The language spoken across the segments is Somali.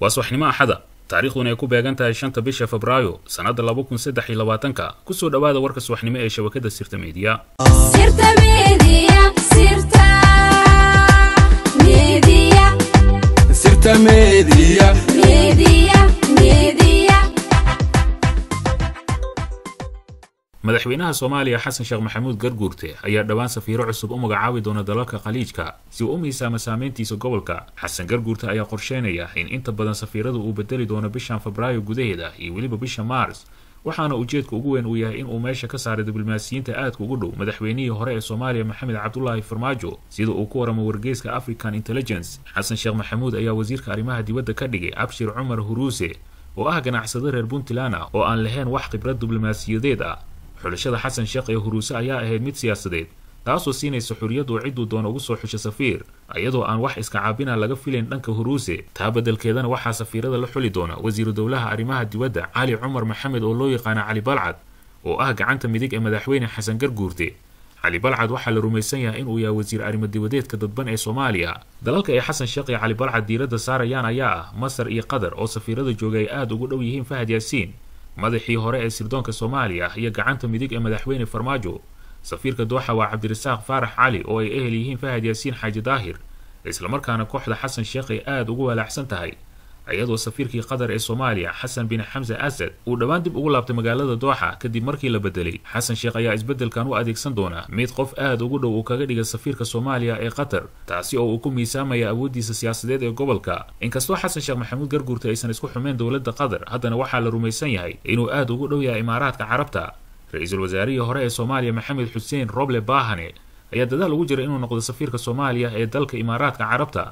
waa subaxnimo axada taariikhduna ay ku beegan tahay shanta bisha febraayo sannada laba kun saddex iyo labaatanka kusoo dhowaada warka subaxnimo ee shabakada sirta miidiya sirta miidiya madaxweynaha soomaaliya xasan sheekh maxamuud garguurte ayaa dhowaan safiiro cusub u magacaabi doona dalalka khaliijka si uu u miisaamo saameyntiisa gobolka xasan garguurte ayaa qorsheynaya in inta badan safiirada uu bedeli doono bishan febraayo gudaheeda iyo weliba bisha mars waxaana ujeedka ugu weyn uu yahay inuu meesha ka saaray diblomaasiyiinta aadka ugu dhow madaxweynihii hore ee soomaaliya maxamed cabdulaahi farmaajo sida uu ku waramo wargeyska african intelligence xasan sheekh maxamuud ayaa wasiirka arrimaha dibadda ka dhigay abshir cumar huruuse oo ah ganacsado reer puntland ah oo aan lahayn wax khibrad diblomaasiyadeed ah xulashada xasan sheekh ee huruuse ayaa ahayd mid siyaasadeed taasoo siinaysa xorriyad ciduu cidduu doono ugu soo xusho safiir iyadoo aan wax iska caabina laga filayn dhanka huruuse taa beddelkeedana waxaa safiirada la xuli doona wasiiru dowlaha arrimaha dibadda cali cumar maxamed oo loo yaqaana cali balcad oo ah gacanta midig ee madaxweyne xasan garguurte cali balcad waxaa la rumaysan yahay inuu yahay wasiir arrimo-dibadeedka dadban ee soomaaliya dalalka ay xasan sheekh iyo cali balcad diiradda saarayaan ayaa ah masar iyo qatar oo safiirada jooga ay aad ugu dhow yihiin fahad yaasiin madaxii hore ee sirdoonka soomaaliya iyo gacanta midig ee madaxweyne farmaajo safiirka dooxa waa cabdirasaaq faarax cali oo ay ehel yihiin fahad yaasiin xaaji daahir islamarkaana kooxda xasan sheekh ay aada ugu walaacsan tahay iyadoo safiirkii qatar ee soomaaliya xasan bin xamse asad uu dhowaan dib ugu laabtay magaalada dooxa kadib markii la bedelay xasan sheekh ayaa isbeddelkan u adeegsan doonaa mid qof aad ugu dhow uu kaga dhiga safiirka soomaaliya ee qatar taasi oo uu ku miisaamaya awooddiisa siyaasadeed ee gobolka inkastoo xasan sheekh maxamuud garguurta aysan isku xumeen dowladda qatar haddana waxaa la rumaysan yahay inuu aad ugu dhow yahay imaaraadka carabta ra-iisul wasaarihii hore ee soomaaliya maxamed xuseen roble baahane ayaa dadaal ugu jira inuu noqdo safiirka soomaaliya ee dalka imaaraadka carabta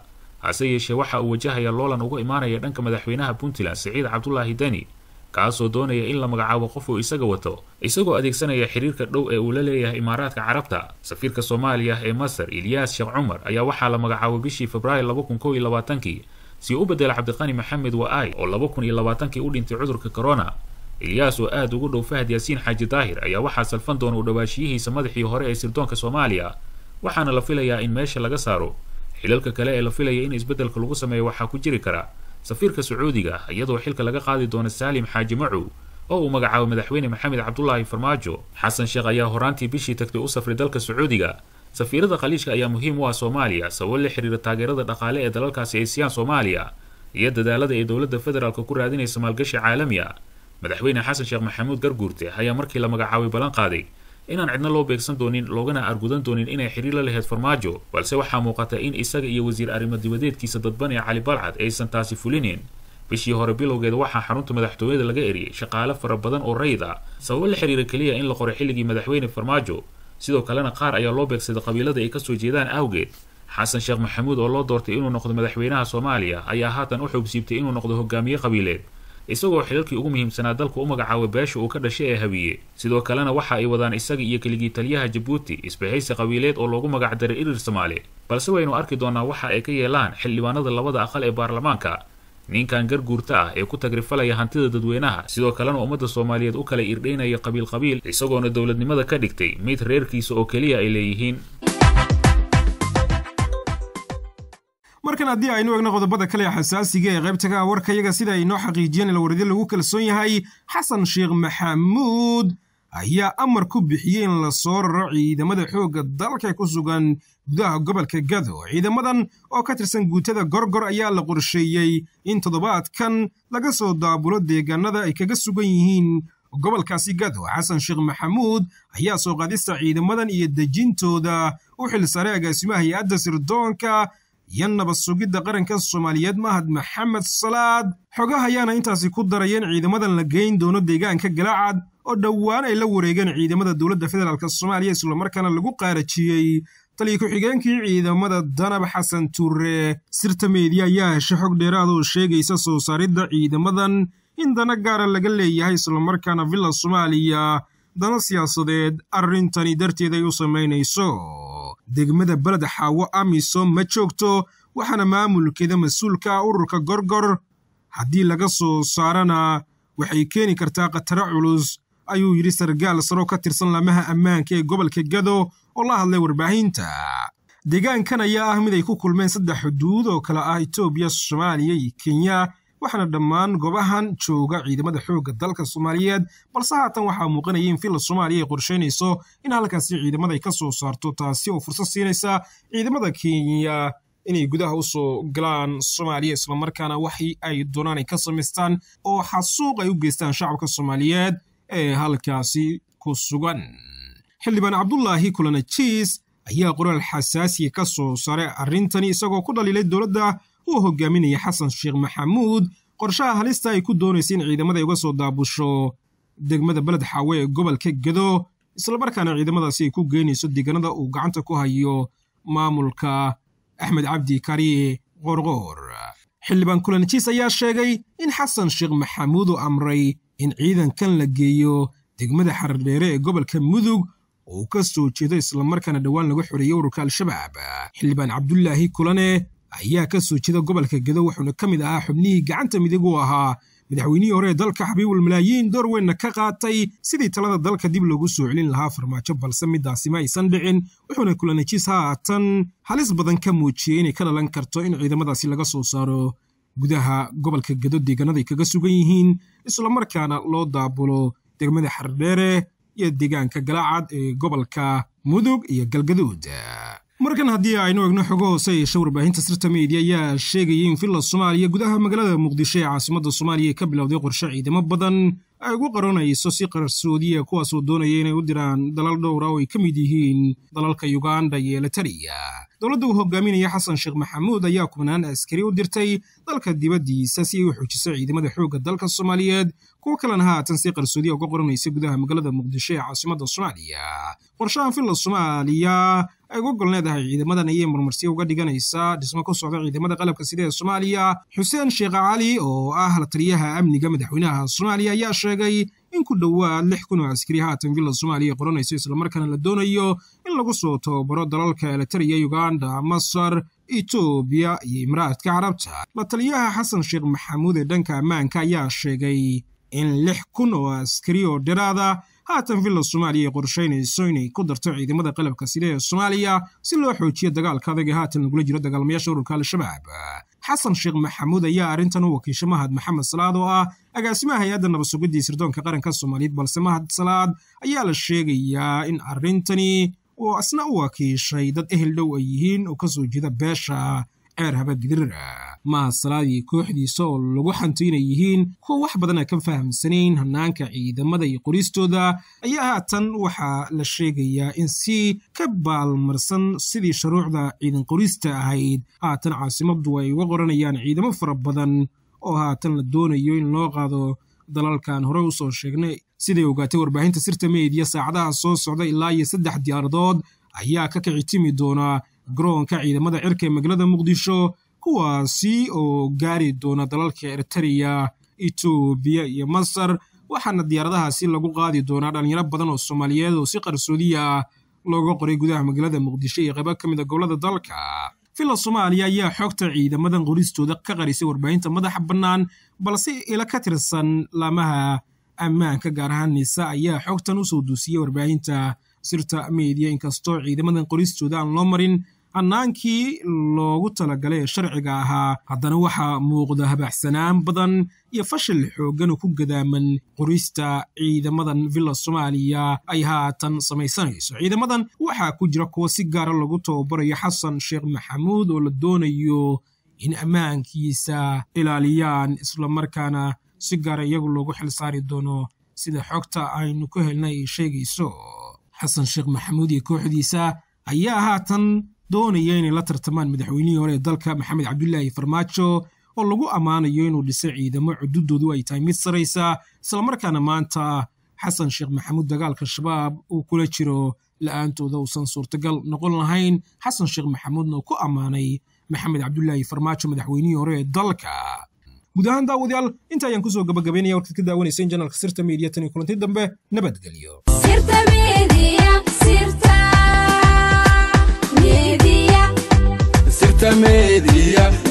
hase yeeshee waxa uu wajahaya loolan uga imaanaya dhanka madaxweynaha puntland siciid cabdulaahi deni kaasoo doonaya in la magacaabo qof uu isaga wato isagoo adeegsanaya xiriirka dhow ee uu la leeyahay imaaraadka carabta safiirka soomaaliya ee masar ilyaas sheekh cumar ayaa waxaa la magacaabay bishii februaayo laba kun kow iyo labaatankii si u beddela cabdiqani maxamed wa-ai oo laba kun iyo labaatankii u dhintay cudurka korona ilyaas oo aad ugu dhow fahad yaasiin xaaji daahir ayaa waxaa salfan doona u dhowaashiyihiisa madaxii hore ee sirdoonka soomaaliya waxaana la filayaa in meesha laga saaro xilalka kale ee la filaya in isbeddelka lagu sameeyo waxaa ku jiri kara safiirka sacuudiga iyadoo xilka laga qaadi doona saalim xaaji macow oo uu magacaabo madaxweyne maxamed cabdulaahi farmaajo xasan sheekh ayaa horaantii bishii tagtay u safray dalka sacuudiga safiirada khaliijka ayaa muhiim u ah soomaaliya sababo la xiriira taageerada dhaqaale ee dalalkaasi ay siiyaan soomaaliya iyo dadaalada ay dowladda federaalka ku raadinaysa maalgashi caalami a madaxweyne xasan sheekh maxamuud garguurte ayaa markii la magacaabay ballan qaaday inaan cidna loo beegsan doonin loogana argudan doonin inay xiriir la laheyd farmaajo balse waxaa muuqata in isaga iyo wasiir arrimo dibadeedkiisa dadbanee cali balcad aysan taasi fulinin bishii hore bilowgeeda waxaa xarunta madaxtooyada laga eriyey shaqaale fara badan oo rayid ah sababo la xiriira keliya in la qoray xilligii madaxweyne farmaajo sidoo kalena qaar ayaa loo beegsaday qabiilada ay kasoo jeedaan awgeed xasan sheekh maxamuud oo loo doortay inuu noqdo madaxweynaha soomaaliya ayaa haatan u xoogsiibtay inuu noqdo hogaamiye qabiileed isagoo xilalkii ugu muhiimsanaa dalku u magacaabay beesha uu ka dhashay ee habiye sidoo kalena waxa ay wadaan isaga iyo keligii taliyaha jabuuti isbahaysi qabiileed oo loogu magacdaray irir soomaali balse waynu arki doonaa waxa ay ka yeelaan xildhibaanada labada aqal ee baarlamaanka ninkan garguurta ah ee ku tagrifalaya hantida dadweynaha sidoo kalena ummadda soomaaliyeed u kala irdhaynaya qabiil qabiil isagoona dowladnimada ka dhigtay mid reerkiisa oo keliya ay leeyihiin markan haddii aynu eegno qodobada kale xasaasiga ee qaybta ka ah warkayaga sida ay noo xaqiijiyeen ila ilwardi lagu kalsoon yahay xasan sheekh maxamuud ayaa amar ku bixiyey in la soo raro ciidamada xoogga dalka ku sugan gudaha gobolka gado ciidamadan oo ka tirsan guutada gorgor ayaa la qorsheeyey in toddobaadkan laga soo daabulo deegaanada ay kaga sugan yihiin gobolkaasi gado xasan sheekh maxamuud ayaa soo qaadista ciidamadan iyo dejintooda u xil saaray agaasimaha hay-adda sirdoonka yan nabad sugidda qaranka soomaaliyeed mahad maxamed salaad xoga hayaana intaasi ku darayeen ciidamadan la geyn doono deegaanka galaacad oo dhowaan ay la wareegeen ciidamada dowladda federaalk soomaaliya islamarkaana lagu qaarajiyey taliyo ku-xigeenkii ciidamada danab xasan ture sirta meediya ayaa hesha xog dheeraad oo sheegaysa soo saaridda ciidamadan in dana gaara laga leeyahay islamarkaana villa soomaaliya dana siyaasadeed arrintani darteed ay u samaynayso degmada beled xaawo amisom ma joogto waxaana maamulkeeda mas-uulka ururka gorgor haddii laga soo saarana waxay keeni kartaa khataro culus ayuu yidhi sargaal saro ka tirsan lamaha ammaanka ee gobolka gado oo la hadlay warbaahinta deegaankan ayaa ah mid ay ku kulmeen saddex xuduud oo kale ah etoobiya soomaaliya iyo kenya waxaana dhammaan goobahan jooga ciidamada xoogga dalka soomaaliyeed balse haatan waxaa muuqanaya in villa soomaaliya ay qorsheynayso in halkaasi ciidamada ay ka soo saarto taasi oo fursad siinaysa ciidamada kenya inay gudaha usoo galaan soomaaliya islamarkaana wax ay doonaan ay ka samaystaan oo xasuuq ay u geystaan shacabka soomaaliyeed ee halkaasi ku sugan xildhibaan cabdulaahi kulanajiis ayaa qoraal xasaasiya ka soo saaray arrintani isagoo ku dhaliilay dowladda uu hogaaminaya xasan sheekh maxamuud qorshaha halista ay ku doonaysa in ciidamada ay uga soo daabusho degmada beled xaawe ee gobolka gedo islamarkaana ciidamadaasi ay ku geynayso deganada uu gacanta ku hayo maamulka axmed cabdi kari qorqoor xildhibaan kulanjiis ayaa sheegay in xasan sheekh maxamuud uu amray in ciidankan la geeyo degmada xardheere ee gobolka mudug uu ka soo jeedo islamarkaana dhowaan laga xoreeyey ururka al-shabaab xildhibaan cabdulaahi kulane ayaa ka soo jeeda gobolka gedo wuxuuna ka mid ahaa xubnihii gacanta midig u ahaa madaxweynihii hore ee dalka xabiibul malaayiin door weynna ka qaatay sidii talada dalka dib loogu soo celin lahaa farmaajo balse midaasi ma aysan dhicin wuxuuna kulanajiis haatan halis badan ka muujiyey inay ka dhalan karto in ciidamadaasi laga soo saaro gudaha gobolka gedo deegaanaday kaga sugan yihiin islamarkaana loo daabulo degmada xardheere iyo deegaanka galaacad ee gobolka mudug iyo galgaduud markan haddii aynu egno xogo hoose ee warbaahinta sirta media ayaa sheegayay in filla soomaaliya gudaha magaalada muqdisho ee caasimadda soomaaliya ka bilowday qorshe ciidamo badan ay ugu qaranayso si qarsoodiya ah, kuwaasoo doonaya inay u diraan dalal dhowra ah oo ay ka mid yihiin dalalka yuganda iyo letariya dowladda uu hogaaminaya xasan sheekh maxamuud ayaa kubnaan askari u dirtay dalka dibaddiisa si ay u xoojiso ciidamada xoogga dalka soomaaliyeed kuwo kalena haatan si qarsoodiya uga qoranaysa gudaha magaalada muqdisho ee caasimadda soomaaliya qorshahan filla soomaaliya ay uga gol leedahay ciidamadan ayay marmarsiya uga dhiganaysaa dhismo ku socda ciidamada qalabka sida ee soomaaliya xuseen sheekh cali oo ah la taliyaha amniga madaxweynaha soomaaliya ayaa sheegay in ku dhowaad lix kun oo askari haatan villa soomaaliya qoranayso islamarkaana la doonayo lagu soo tababaro dalalka elitariya yuganda masar etoobiya iyo imaaraadka carabta la taliyaha xasan sheekh maxamuud ee dhanka ammaanka ayaa sheegay in lix kun oo askari oo dhiraada haatan villa soomaaliya ay qorshaynayso inay ku darto ciidamada qalabka sida ee soomaaliya si loo xoojiyo dagaalka adag ee haatan lagula jiro dagaalmayaasha ururka al-shabaab xasan sheekh maxamuud ayaa arrintan u wakiisha mahad maxamed salaad oo ah agaasimaha hay-adda nabadsugiddii sirdoonka qaranka soomaaliyeed balse mahad salaad ayaa la sheegayaa in arrintani oo asna u wakiishay dad ehel dhow ay yihiin oo ka soo jeeda beesha ceer habaadgidir maha salaadii kooxdiisa oo lagu hanto inay yihiin kuwa wax badana ka fahamsanayn hannaanka ciidamada iyo qoristooda ayaa haatan waxaa la sheegayaa in si ka baalmarsan sidii shuruucda ciidan qorista ahayd haatan caasimadu ay uga qoranayaan ciidamo fara badan oo haatan la doonayo in loo qaado dalalkan hore usoo sheegnay siday ogaatay warbaahinta sirta meediya saacadaha soo socda ilaa iyo saddex diyaaradood ayaa ka kici timi doona garoonka ciidamada cirka ee magaalada muqdisho kuwaasi oo gaari doona dalalka ertariya etoobiya iyo masar waxaana diyaaradahaasi lagu qaadi doonaa dhallinyaro badan oo soomaaliyeed oo si qarsoodiya looga qoray gudaha magaalada muqdisho iyo qaybo ka mid a ah gobollada dalka villa soomaaliya ayaa xogta ciidamadan qoristooda ka qarisay warbaahinta madaxa bannaan balse ila ka tirsan laamaha ammaanka gaar ahaan nisa ayaa xogtan usoo duusiyey warbaahinta sirta mediya inkastoo ciidamadan qoristooda aan loo marin cannaankii loogu talagalay ee sharciga ahaa haddana waxaa muuqda habaaxsanaan badan iyo fashil xooggan oo ku gadaaman qorista ciidamadan villa soomaaliya ay haatan samaysanayso ciidamadan waxaa ku jira kuwo si gaara ah lagu tababarayo xasan sheekh maxamuud oo la doonayo in ammaankiisa ilaaliyaan islamarkaana si gaara ah iyagu loogu xil saari doono sida xogta aynu ku helnay ay sheegayso xasan sheekh maxamuud iyo kooxdiisa ayaa haatan doonaya inay la tartamaan madaxweynihii hore ee dalka maxamed cabdulaahi farmaajo oo lagu ammaanayo inuu dhisay ciidamo cududoodu ay tahay mid saraysa islamarkaana maanta xasan sheekh maxamuud dagaalka shabaab uu kula jiro la-aantooda uusan suurtagal noqon lahayn xasan sheekh maxamuudna ku ammaanay maxamed cabdulaahi farmaajo madaxweynihii hore ee dalka guud ahaan daawadayaal inta ayaan kusoo gabagabaynaya warkaad ka daawanaysaen janaalka sirta mediya tan iyo kulanti dambe nabadgelyo media